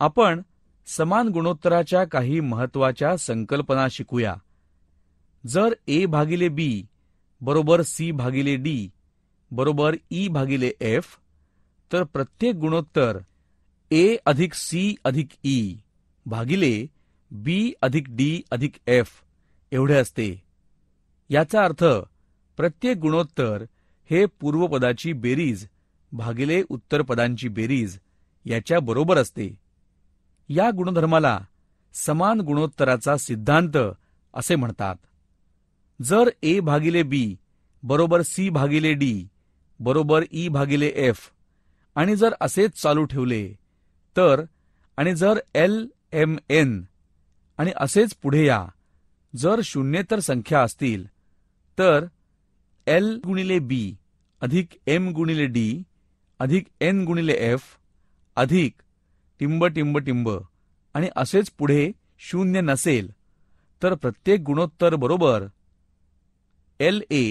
आपण समान गुणोत्तराच्या काही महत्वाच्या संकल्पना शिकूया जर ए भागिले बी बरोबर सी भागिले डी बरोबर ई e भागिले एफ तर प्रत्येक गुणोत्तर ए अधिक सी अधिक ई e भागिले बी अधिक डी अधिक एफ एवढे असते याचा अर्थ प्रत्येक गुणोत्तर हे पूर्वपदाची बेरीज भागिले उत्तरपदांची बेरीज याच्या बरोबर असते या गुणधर्माला समान गुणोत्तराचा सिद्धांत असे म्हणतात जर ए भागिले बी बरोबर सी भागिले डी बरोबर ई भागिले एफ आणि जर असेच चालू ठेवले तर आणि जर एल एम एन आणि असेच पुढे या जर शून्येतर संख्या असतील तर एल गुणिले बी अधिक एम गुणिले डी अधिक एन गुणिले एफ अधिक टिंब टिंब टिंब आणि असेच पुढे शून्य नसेल तर प्रत्येक गुणोत्तर बरोबर एल ए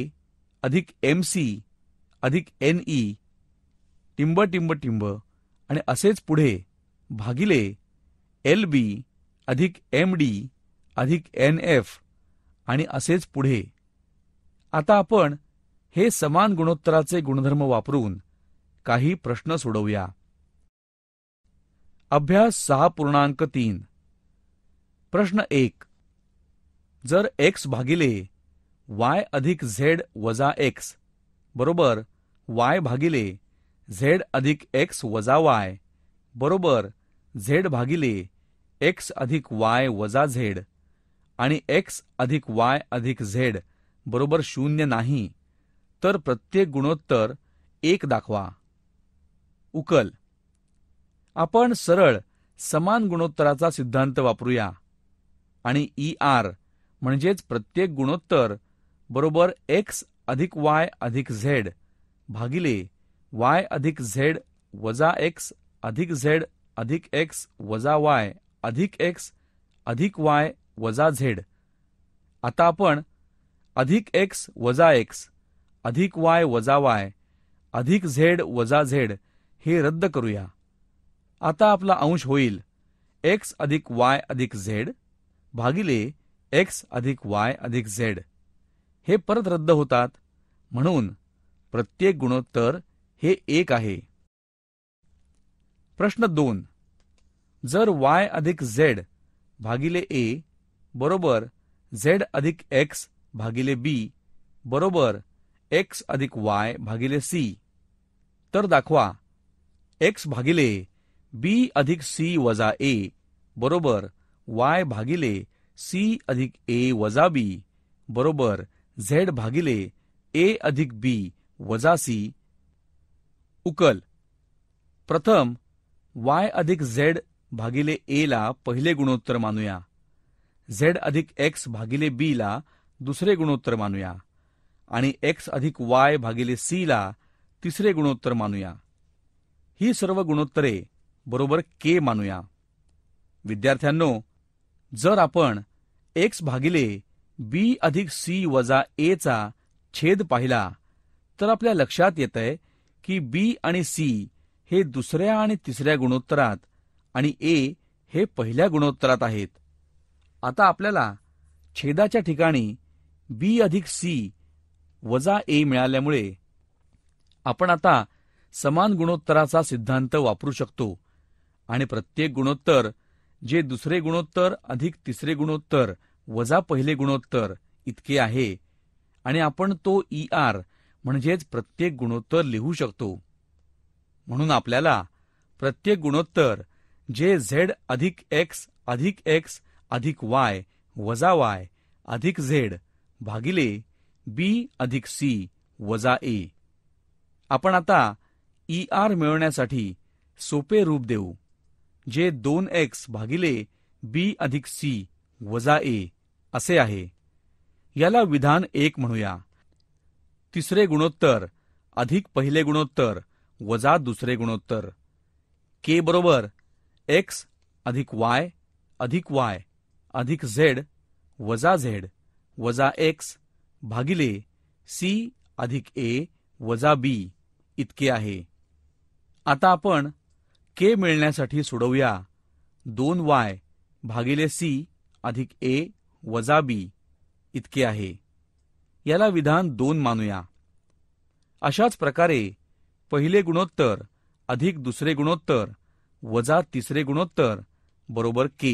अधिक एम सी अधिक एन ई e. टिंब टिंब टिंब आणि असेच पुढे भागिले एल बी अधिक एम डी अधिक एन एफ आणि असेच पुढे आता आपण हे समान गुणोत्तराचे गुणधर्म वापरून काही प्रश्न सोडवूया अभ्यास सहा पूर्णांक तीन प्रश्न एक जर एक्स भागिले वाय अधिक झेड वजा एक्स बरोबर वाय भागिले झेड अधिक एक्स वजा वाय बरोबर झेड भागिले एक्स अधिक वाय वजा झेड आणि एक्स अधिक वाय अधिक झेड बरोबर शून्य नाही तर प्रत्येक गुणोत्तर एक दाखवा उकल आपण सरळ समान गुणोत्तराचा सिद्धांत वापरूया आणि ई e आर म्हणजेच प्रत्येक गुणोत्तर बरोबर एक्स अधिक वाय अधिक झेड भागिले वाय अधिक झेड वजा एक्स अधिक झेड अधिक एक्स वजा वाय अधिक एक्स अधिक वाय वजा झेड आता आपण अधिक एक्स वजा एक्स अधिक वाय वजा वाय अधिक झेड वजा झेड हे रद्द करूया आता आपला अंश होईल एक्स अधिक वाय अधिक झेड भागिले एक्स अधिक वाय अधिक झेड हे परत रद्द होतात म्हणून प्रत्येक गुणोत्तर हे एक आहे प्रश्न दोन जर वाय अधिक झेड भागिले ए बरोबर झेड अधिक एक्स भागिले बी बरोबर एक्स अधिक वाय भागिले सी तर दाखवा एक्स भागिले बी अधिक सी वजा ए बरोबर वाय भागिले सी अधिक ए वजा बी बरोबर झेड भागिले ए अधिक बी वजा सी उकल प्रथम वाय अधिक झेड भागिले ए ला पहिले गुणोत्तर मानूया झेड अधिक एक्स भागिले बी ला दुसरे गुणोत्तर मानूया आणि एक्स अधिक वाय भागिले सी ला तिसरे गुणोत्तर मानूया ही सर्व गुणोत्तरे बरोबर के मानूया विद्यार्थ्यांनो जर आपण एक्स भागिले बी अधिक सी वजा एचा छेद पाहिला तर आपल्या लक्षात येत की बी आणि सी हे दुसऱ्या आणि तिसऱ्या गुणोत्तरात आणि ए हे पहिल्या गुणोत्तरात आहेत आता आपल्याला छेदाच्या ठिकाणी बी अधिक सी वजा ए मिळाल्यामुळे आपण आता समान गुणोत्तराचा सिद्धांत वापरू शकतो आणि प्रत्येक गुणोत्तर जे दुसरे गुणोत्तर अधिक तिसरे गुणोत्तर वजा पहिले गुणोत्तर इतके आहे आणि आपण तो ई e आर म्हणजेच प्रत्येक गुणोत्तर लिहू शकतो म्हणून आपल्याला प्रत्येक गुणोत्तर जे झेड अधिक एक्स अधिक एक्स अधिक वाय वजा वाय अधिक झेड भागिले बी अधिक सी वजा ए आपण आता ई e आर मिळवण्यासाठी सोपे रूप देऊ जे दोन एक्स भागिले बी अधिक सी वजा ए असे आहे याला विधान एक म्हणूया तिसरे गुणोत्तर अधिक पहिले गुणोत्तर वजा दुसरे गुणोत्तर के बरोबर एक्स अधिक वाय अधिक वाय अधिक झेड वजा झेड वजा एक्स भागिले सी अधिक ए वजा बी इतके आहे आता आपण के मिळण्यासाठी सोडवूया दोन वाय भागिले सी अधिक ए वजा बी इतके आहे याला विधान दोन मानूया अशाच प्रकारे पहिले गुणोत्तर अधिक दुसरे गुणोत्तर वजा तिसरे गुणोत्तर बरोबर के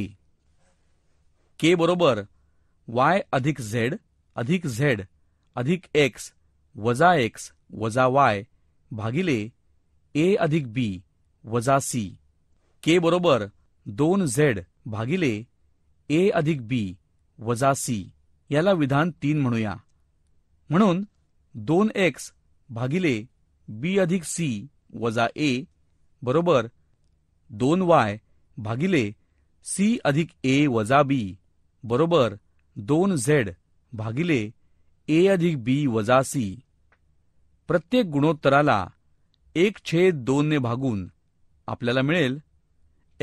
के बरोबर वाय अधिक झेड अधिक झेड अधिक एक्स वजा एक्स वजा वाय भागिले ए अधिक बी वजा सी के बरोबर दोन झेड भागिले ए अधिक बी वजा सी याला विधान तीन म्हणूया म्हणून दोन एक्स भागिले बी अधिक सी वजा ए बरोबर दोन वाय भागिले सी अधिक ए वजा बी बरोबर दोन झेड भागिले ए अधिक बी वजा सी प्रत्येक गुणोत्तराला एक छेद दोनने भागून आपल्याला मिळेल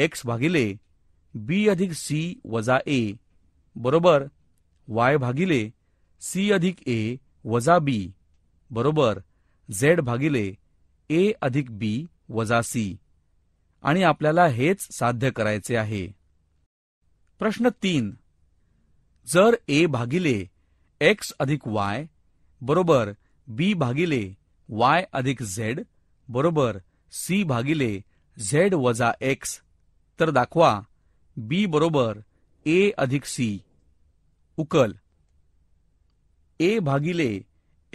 एक्स भागिले बी अधिक सी वजा ए बरोबर वाय भागिले सी अधिक ए वजा बी बरोबर झेड भागिले ए अधिक बी वजा सी आणि आपल्याला हेच साध्य करायचे आहे प्रश्न तीन जर ए भागिले एक्स अधिक वाय बरोबर बी भागिले वाय अधिक झेड बरोबर सी भागिले झेड वजा एक्स तर दाखवा बी बरोबर ए अधिक सी उकल ए भागिले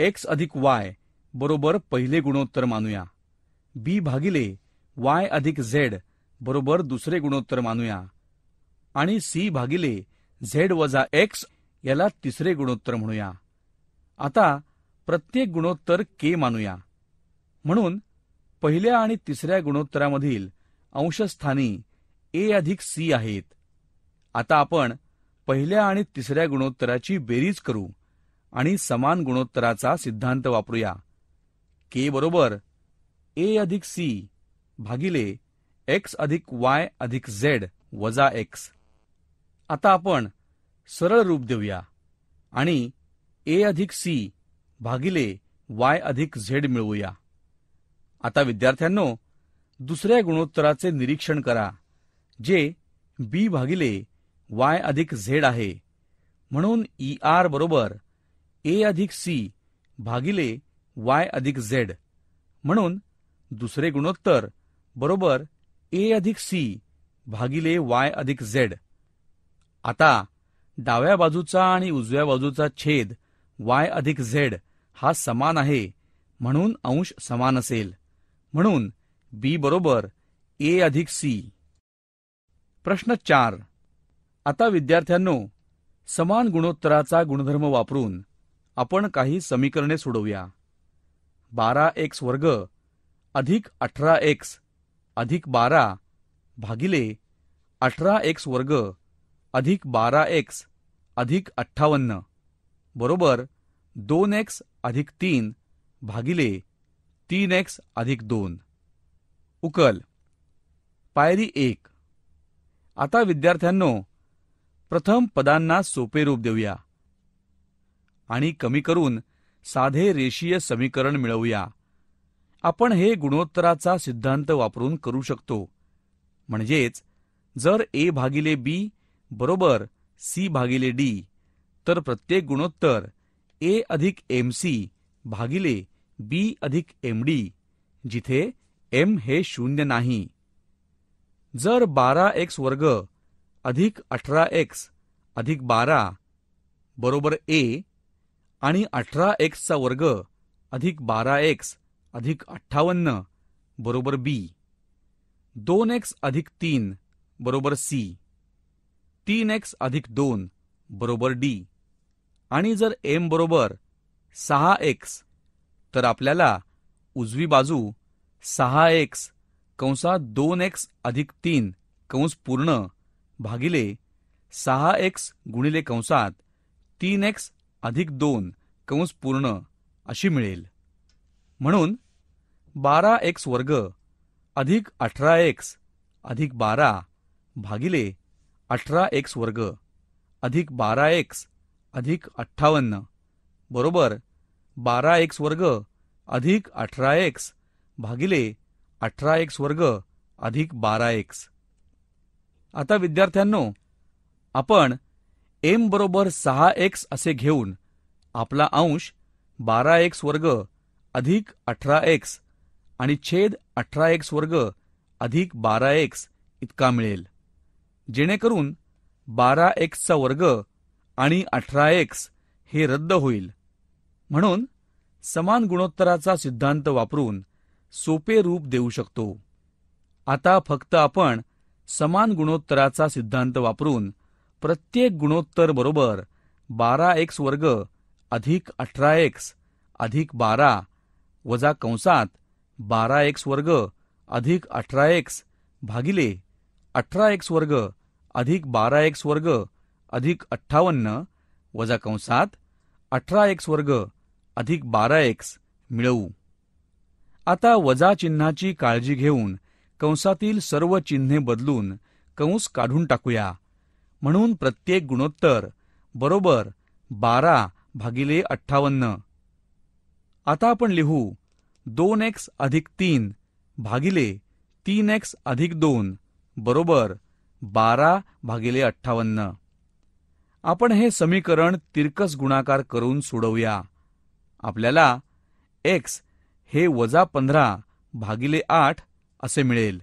एक्स अधिक वाय बरोबर पहिले गुणोत्तर मानूया बी भागिले वाय अधिक झेड बरोबर दुसरे गुणोत्तर मानूया आणि सी भागिले झेड वजा एक्स याला तिसरे गुणोत्तर म्हणूया आता प्रत्येक गुणोत्तर के मानूया म्हणून पहिल्या आणि तिसऱ्या गुणोत्तरामधील अंशस्थानी ए अधिक सी आहेत आता आपण पहिल्या आणि तिसऱ्या गुणोत्तराची बेरीज करू आणि समान गुणोत्तराचा सिद्धांत वापरूया के बरोबर ए अधिक सी भागिले एक्स अधिक वाय अधिक झेड वजा एक्स आता आपण सरळ रूप देऊया आणि ए अधिक सी भागिले वाय अधिक झेड मिळवूया आता विद्यार्थ्यांनो दुसऱ्या गुणोत्तराचे निरीक्षण करा जे बी भागिले वाय अधिक झेड आहे म्हणून ई e आर बरोबर ए अधिक सी भागिले वाय अधिक झेड म्हणून दुसरे गुणोत्तर बरोबर ए अधिक सी भागिले वाय अधिक झेड आता डाव्या बाजूचा आणि उजव्या बाजूचा छेद वाय अधिक झेड हा समान आहे म्हणून अंश समान असेल म्हणून बी बरोबर ए अधिक सी प्रश्न चार आता विद्यार्थ्यांनो समान गुणोत्तराचा गुणधर्म वापरून आपण काही समीकरणे सोडवूया बारा एक्स वर्ग अधिक अठरा एक्स अधिक बारा भागिले अठरा एक्स वर्ग अधिक बारा एक्स अधिक अठ्ठावन्न बरोबर दोन एक्स अधिक तीन भागिले तीन एक्स अधिक दोन उकल पायरी एक आता विद्यार्थ्यांनो प्रथम पदांना सोपे रूप देऊया आणि कमी करून साधे रेषीय समीकरण मिळवूया आपण हे गुणोत्तराचा सिद्धांत वापरून करू शकतो म्हणजेच जर ए भागिले बी बरोबर सी भागिले डी तर प्रत्येक गुणोत्तर ए अधिक एम सी भागिले बी अधिक एम डी जिथे एम हे शून्य नाही जर बारा एक्स वर्ग अधिक अठरा एक्स अधिक बारा बरोबर ए आणि अठरा एक्सचा वर्ग अधिक बारा एक्स अधिक अठ्ठावन्न बरोबर बी दोन एक्स अधिक तीन बरोबर सी तीन एक्स अधिक दोन बरोबर डी आणि जर एम बरोबर सहा एक्स तर आपल्याला उजवी बाजू सहा एक्स कंसात दोन एक्स अधिक तीन कंस पूर्ण भागिले सहा एक्स गुणिले कंसात तीन एक्स अधिक दोन कंस पूर्ण अशी मिळेल म्हणून बारा एक्स वर्ग अधिक अठरा एक्स अधिक बारा भागिले अठरा एक्स वर्ग अधिक बारा एक्स अधिक अठ्ठावन्न बरोबर बारा एक्स वर्ग अधिक अठरा एक्स भागिले अठरा एक्स वर्ग अधिक बारा एक्स आता विद्यार्थ्यांनो आपण एम बरोबर सहा एक्स असे घेऊन आपला अंश बारा एक्स वर्ग अधिक अठरा एक्स आणि छेद अठरा एक्स वर्ग अधिक बारा एक्स इतका मिळेल जेणेकरून बारा एक्सचा वर्ग आणि अठरा एक्स हे रद्द होईल म्हणून समान गुणोत्तराचा सिद्धांत वापरून सोपे रूप देऊ शकतो आता फक्त आपण समान गुणोत्तराचा सिद्धांत वापरून प्रत्येक गुणोत्तर बरोबर बारा एक्स वर्ग अधिक अठरा एक्स अधिक बारा वजा कंसात बारा एक्स वर्ग अधिक अठरा एक्स भागिले अठरा एक्स वर्ग अधिक बारा एक्स वर्ग अधिक अठ्ठावन्न वजा कंसात अठरा एक्स वर्ग अधिक बारा एक्स मिळवू आता वजा चिन्हाची काळजी घेऊन कंसातील सर्व चिन्हे बदलून कंस काढून टाकूया म्हणून प्रत्येक गुणोत्तर बरोबर बारा भागिले अठ्ठावन्न आता आपण लिहू दोन एक्स अधिक तीन भागिले तीन एक्स अधिक दोन बरोबर बारा भागिले अठ्ठावन्न आपण हे समीकरण तिरकस गुणाकार करून सोडवूया आपल्याला एक्स हे वजा पंधरा भागिले आठ असे मिळेल